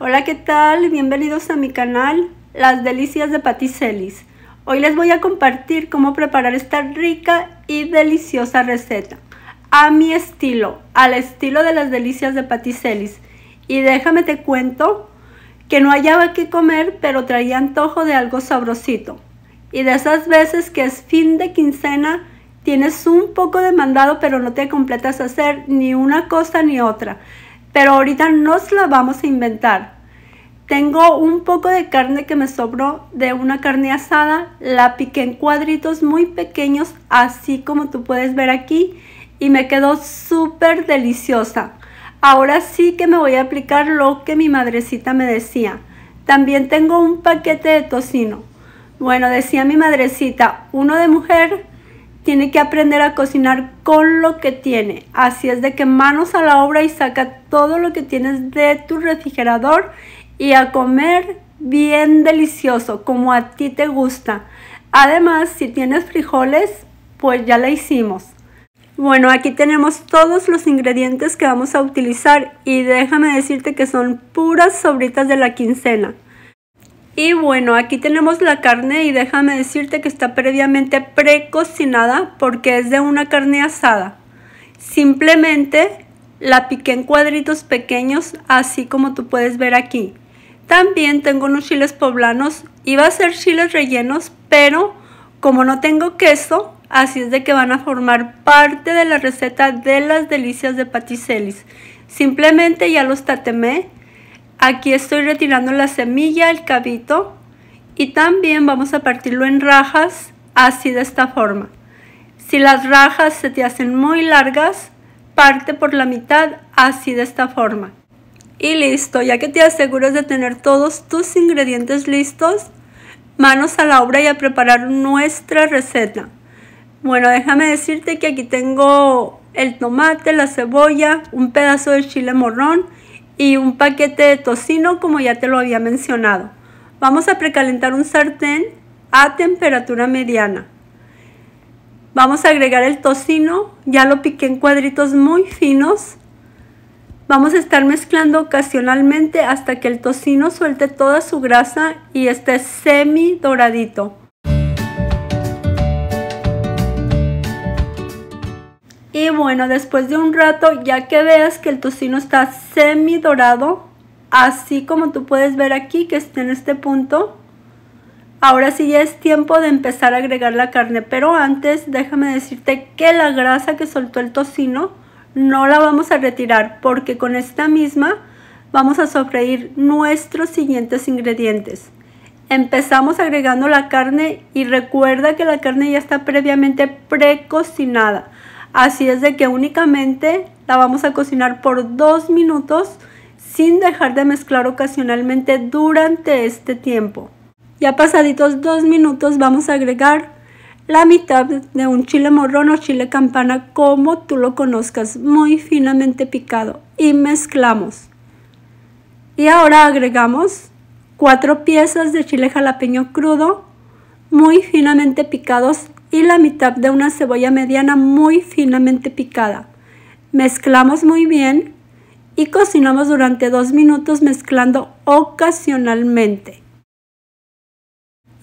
Hola, ¿qué tal? Bienvenidos a mi canal Las Delicias de Paticelis. Hoy les voy a compartir cómo preparar esta rica y deliciosa receta a mi estilo, al estilo de las delicias de Paticelis. Y déjame te cuento que no hallaba qué comer, pero traía antojo de algo sabrosito. Y de esas veces que es fin de quincena, tienes un poco de mandado pero no te completas a hacer ni una cosa ni otra pero ahorita nos la vamos a inventar. Tengo un poco de carne que me sobró de una carne asada, la piqué en cuadritos muy pequeños, así como tú puedes ver aquí, y me quedó súper deliciosa. Ahora sí que me voy a aplicar lo que mi madrecita me decía. También tengo un paquete de tocino. Bueno, decía mi madrecita, uno de mujer, tiene que aprender a cocinar con lo que tiene. Así es de que manos a la obra y saca todo lo que tienes de tu refrigerador y a comer bien delicioso, como a ti te gusta. Además, si tienes frijoles, pues ya la hicimos. Bueno, aquí tenemos todos los ingredientes que vamos a utilizar y déjame decirte que son puras sobritas de la quincena. Y bueno, aquí tenemos la carne y déjame decirte que está previamente precocinada porque es de una carne asada. Simplemente la piqué en cuadritos pequeños, así como tú puedes ver aquí. También tengo unos chiles poblanos, y va a ser chiles rellenos, pero como no tengo queso, así es de que van a formar parte de la receta de las delicias de paticelis. Simplemente ya los tatemé Aquí estoy retirando la semilla, el cabito y también vamos a partirlo en rajas así de esta forma. Si las rajas se te hacen muy largas, parte por la mitad así de esta forma. Y listo, ya que te aseguras de tener todos tus ingredientes listos, manos a la obra y a preparar nuestra receta. Bueno, déjame decirte que aquí tengo el tomate, la cebolla, un pedazo de chile morrón y un paquete de tocino como ya te lo había mencionado. Vamos a precalentar un sartén a temperatura mediana. Vamos a agregar el tocino, ya lo piqué en cuadritos muy finos. Vamos a estar mezclando ocasionalmente hasta que el tocino suelte toda su grasa y esté semi doradito. Y bueno, después de un rato, ya que veas que el tocino está semi dorado, así como tú puedes ver aquí que está en este punto, ahora sí ya es tiempo de empezar a agregar la carne. Pero antes déjame decirte que la grasa que soltó el tocino no la vamos a retirar porque con esta misma vamos a sofreír nuestros siguientes ingredientes. Empezamos agregando la carne y recuerda que la carne ya está previamente precocinada. Así es de que únicamente la vamos a cocinar por dos minutos sin dejar de mezclar ocasionalmente durante este tiempo. Ya pasaditos dos minutos vamos a agregar la mitad de un chile morrón o chile campana como tú lo conozcas, muy finamente picado y mezclamos. Y ahora agregamos cuatro piezas de chile jalapeño crudo muy finamente picados y la mitad de una cebolla mediana muy finamente picada. Mezclamos muy bien y cocinamos durante dos minutos mezclando ocasionalmente.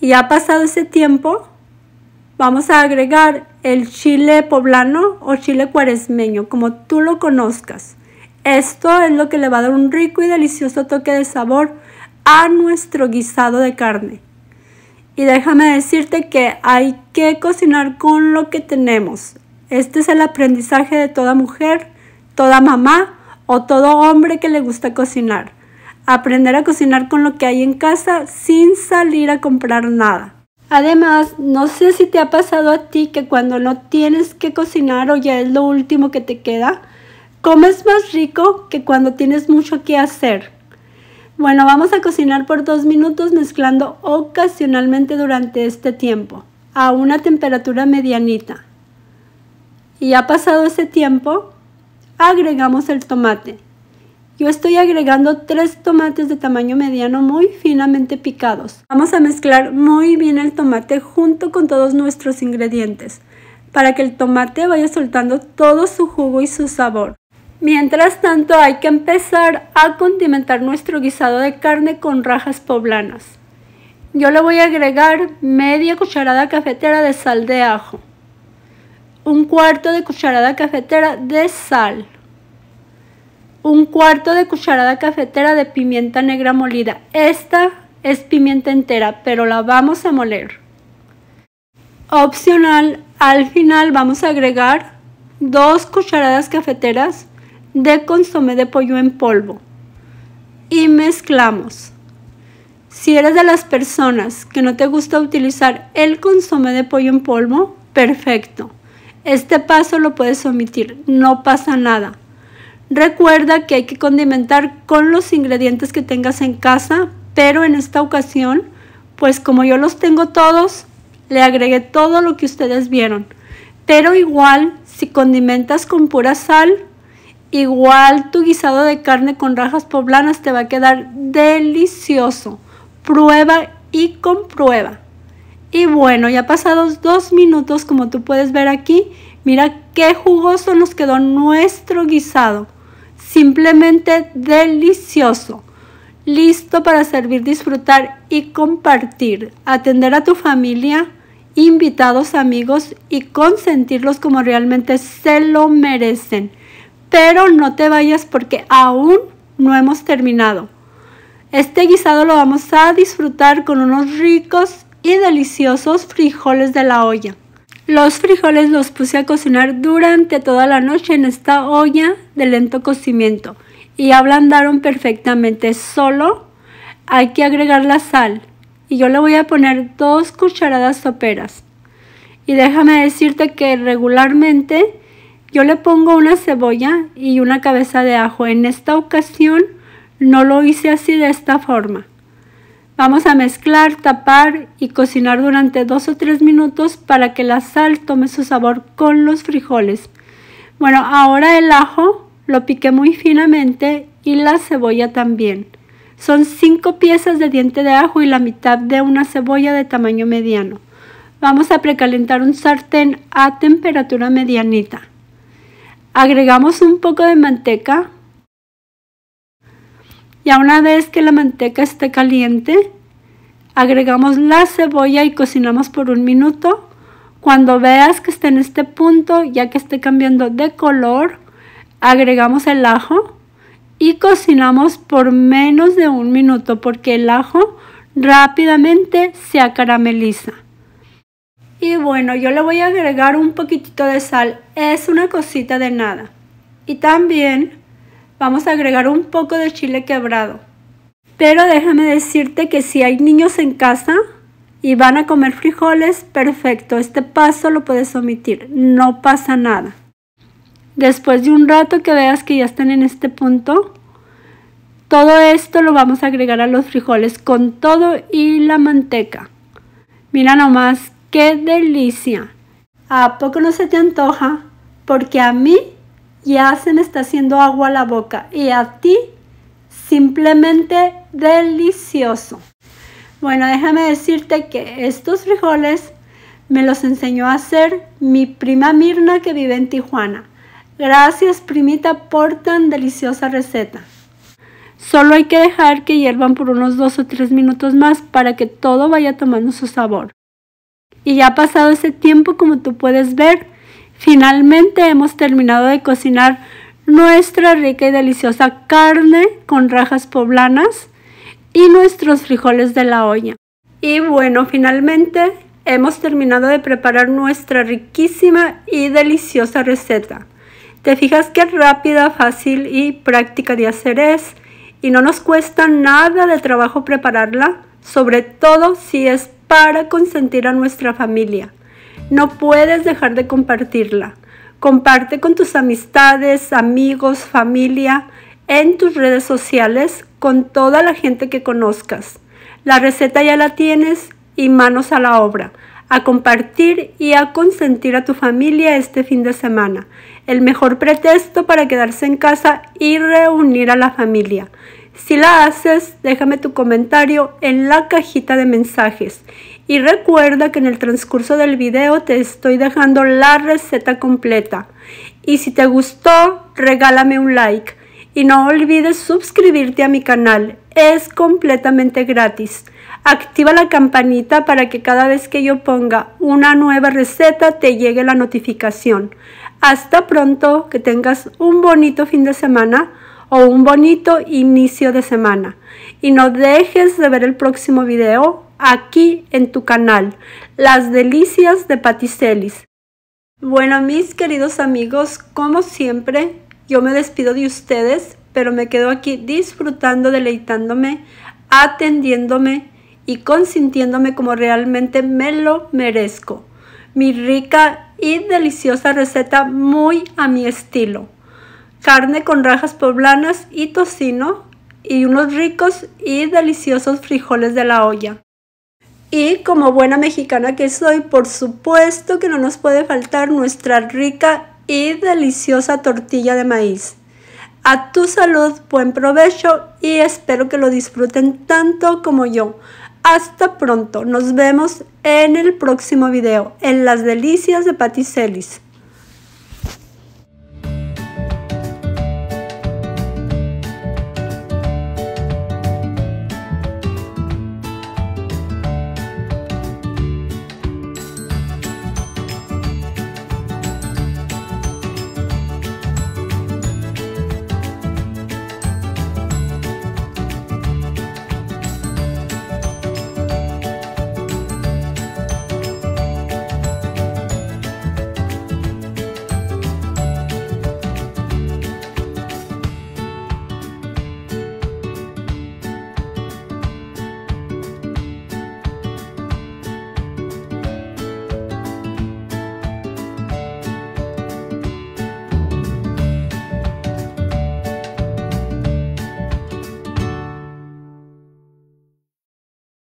Ya pasado ese tiempo, vamos a agregar el chile poblano o chile cuaresmeño, como tú lo conozcas. Esto es lo que le va a dar un rico y delicioso toque de sabor a nuestro guisado de carne. Y déjame decirte que hay que cocinar con lo que tenemos. Este es el aprendizaje de toda mujer, toda mamá o todo hombre que le gusta cocinar. Aprender a cocinar con lo que hay en casa sin salir a comprar nada. Además, no sé si te ha pasado a ti que cuando no tienes que cocinar o ya es lo último que te queda, comes más rico que cuando tienes mucho que hacer. Bueno, vamos a cocinar por 2 minutos mezclando ocasionalmente durante este tiempo a una temperatura medianita. Y ya pasado ese tiempo, agregamos el tomate. Yo estoy agregando tres tomates de tamaño mediano muy finamente picados. Vamos a mezclar muy bien el tomate junto con todos nuestros ingredientes para que el tomate vaya soltando todo su jugo y su sabor. Mientras tanto hay que empezar a condimentar nuestro guisado de carne con rajas poblanas. Yo le voy a agregar media cucharada cafetera de sal de ajo, un cuarto de cucharada cafetera de sal, un cuarto de cucharada cafetera de pimienta negra molida. Esta es pimienta entera, pero la vamos a moler. Opcional, al final vamos a agregar dos cucharadas cafeteras de consome de pollo en polvo y mezclamos. Si eres de las personas que no te gusta utilizar el consome de pollo en polvo, perfecto. Este paso lo puedes omitir, no pasa nada. Recuerda que hay que condimentar con los ingredientes que tengas en casa, pero en esta ocasión, pues como yo los tengo todos, le agregué todo lo que ustedes vieron. Pero igual, si condimentas con pura sal, Igual tu guisado de carne con rajas poblanas te va a quedar delicioso. Prueba y comprueba. Y bueno, ya pasados dos minutos, como tú puedes ver aquí, mira qué jugoso nos quedó nuestro guisado. Simplemente delicioso. Listo para servir, disfrutar y compartir. Atender a tu familia, invitados, amigos y consentirlos como realmente se lo merecen pero no te vayas porque aún no hemos terminado. Este guisado lo vamos a disfrutar con unos ricos y deliciosos frijoles de la olla. Los frijoles los puse a cocinar durante toda la noche en esta olla de lento cocimiento y ablandaron perfectamente. Solo hay que agregar la sal y yo le voy a poner dos cucharadas soperas. Y déjame decirte que regularmente yo le pongo una cebolla y una cabeza de ajo. En esta ocasión no lo hice así de esta forma. Vamos a mezclar, tapar y cocinar durante dos o tres minutos para que la sal tome su sabor con los frijoles. Bueno, ahora el ajo lo piqué muy finamente y la cebolla también. Son cinco piezas de diente de ajo y la mitad de una cebolla de tamaño mediano. Vamos a precalentar un sartén a temperatura medianita. Agregamos un poco de manteca. Ya una vez que la manteca esté caliente, agregamos la cebolla y cocinamos por un minuto. Cuando veas que está en este punto, ya que esté cambiando de color, agregamos el ajo y cocinamos por menos de un minuto porque el ajo rápidamente se acarameliza. Y bueno, yo le voy a agregar un poquitito de sal. Es una cosita de nada. Y también vamos a agregar un poco de chile quebrado. Pero déjame decirte que si hay niños en casa y van a comer frijoles, perfecto. Este paso lo puedes omitir. No pasa nada. Después de un rato que veas que ya están en este punto, todo esto lo vamos a agregar a los frijoles con todo y la manteca. Mira nomás ¡Qué delicia! ¿A poco no se te antoja? Porque a mí ya se me está haciendo agua la boca y a ti simplemente delicioso. Bueno, déjame decirte que estos frijoles me los enseñó a hacer mi prima Mirna que vive en Tijuana. Gracias primita por tan deliciosa receta. Solo hay que dejar que hiervan por unos 2 o 3 minutos más para que todo vaya tomando su sabor y ya ha pasado ese tiempo como tú puedes ver. Finalmente hemos terminado de cocinar nuestra rica y deliciosa carne con rajas poblanas y nuestros frijoles de la olla. Y bueno, finalmente hemos terminado de preparar nuestra riquísima y deliciosa receta. Te fijas qué rápida, fácil y práctica de hacer es y no nos cuesta nada de trabajo prepararla, sobre todo si es para consentir a nuestra familia. No puedes dejar de compartirla. Comparte con tus amistades, amigos, familia, en tus redes sociales, con toda la gente que conozcas. La receta ya la tienes y manos a la obra, a compartir y a consentir a tu familia este fin de semana. El mejor pretexto para quedarse en casa y reunir a la familia. Si la haces, déjame tu comentario en la cajita de mensajes. Y recuerda que en el transcurso del video te estoy dejando la receta completa. Y si te gustó, regálame un like. Y no olvides suscribirte a mi canal, es completamente gratis. Activa la campanita para que cada vez que yo ponga una nueva receta te llegue la notificación. Hasta pronto, que tengas un bonito fin de semana o un bonito inicio de semana. Y no dejes de ver el próximo video aquí en tu canal, Las Delicias de Paticelis. Bueno, mis queridos amigos, como siempre, yo me despido de ustedes, pero me quedo aquí disfrutando, deleitándome, atendiéndome y consintiéndome como realmente me lo merezco. Mi rica y deliciosa receta muy a mi estilo carne con rajas poblanas y tocino y unos ricos y deliciosos frijoles de la olla. Y como buena mexicana que soy, por supuesto que no nos puede faltar nuestra rica y deliciosa tortilla de maíz. A tu salud, buen provecho y espero que lo disfruten tanto como yo. Hasta pronto, nos vemos en el próximo video, en las delicias de Paticelis.